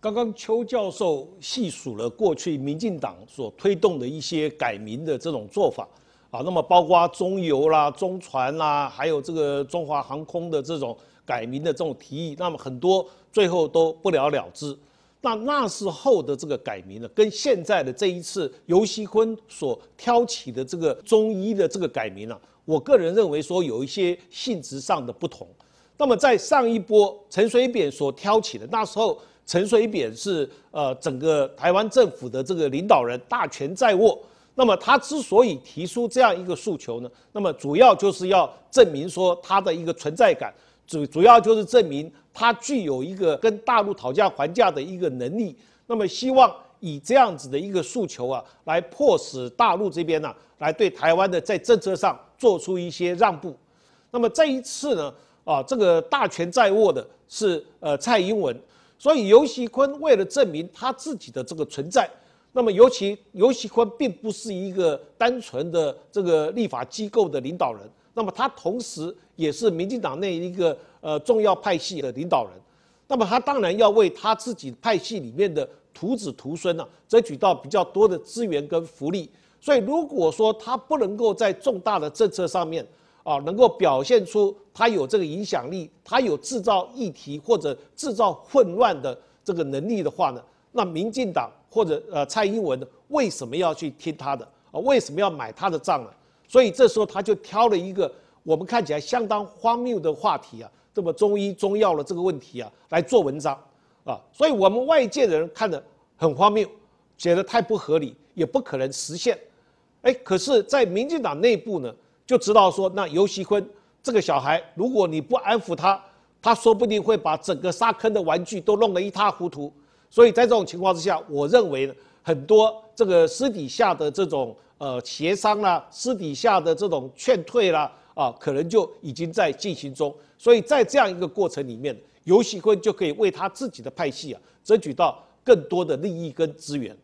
刚刚邱教授细数了过去民进党所推动的一些改名的这种做法啊，那么包括中油啦、中船啦，还有这个中华航空的这种改名的这种提议，那么很多最后都不了了之。那那时候的这个改名呢，跟现在的这一次尤锡坤所挑起的这个中医的这个改名呢，我个人认为说有一些性质上的不同。那么在上一波陈水扁所挑起的那时候。陈水扁是呃整个台湾政府的这个领导人大权在握，那么他之所以提出这样一个诉求呢，那么主要就是要证明说他的一个存在感，主主要就是证明他具有一个跟大陆讨价还价的一个能力，那么希望以这样子的一个诉求啊，来迫使大陆这边呢，来对台湾的在政策上做出一些让步。那么这一次呢，啊，这个大权在握的是呃蔡英文。所以尤熙坤为了证明他自己的这个存在，那么尤其尤熙坤并不是一个单纯的这个立法机构的领导人，那么他同时也是民进党内一个呃重要派系的领导人，那么他当然要为他自己派系里面的徒子徒孙呢争取到比较多的资源跟福利。所以如果说他不能够在重大的政策上面，啊，能够表现出他有这个影响力，他有制造议题或者制造混乱的这个能力的话呢，那民进党或者呃蔡英文为什么要去听他的啊？为什么要买他的账呢？所以这时候他就挑了一个我们看起来相当荒谬的话题啊，这么中医中药的这个问题啊来做文章啊，所以我们外界的人看的很荒谬，觉得太不合理，也不可能实现。哎，可是，在民进党内部呢？就知道说，那尤希坤这个小孩，如果你不安抚他，他说不定会把整个沙坑的玩具都弄得一塌糊涂。所以在这种情况之下，我认为很多这个私底下的这种呃协商啦，私底下的这种劝退啦啊，可能就已经在进行中。所以在这样一个过程里面，尤希坤就可以为他自己的派系啊争取到更多的利益跟资源。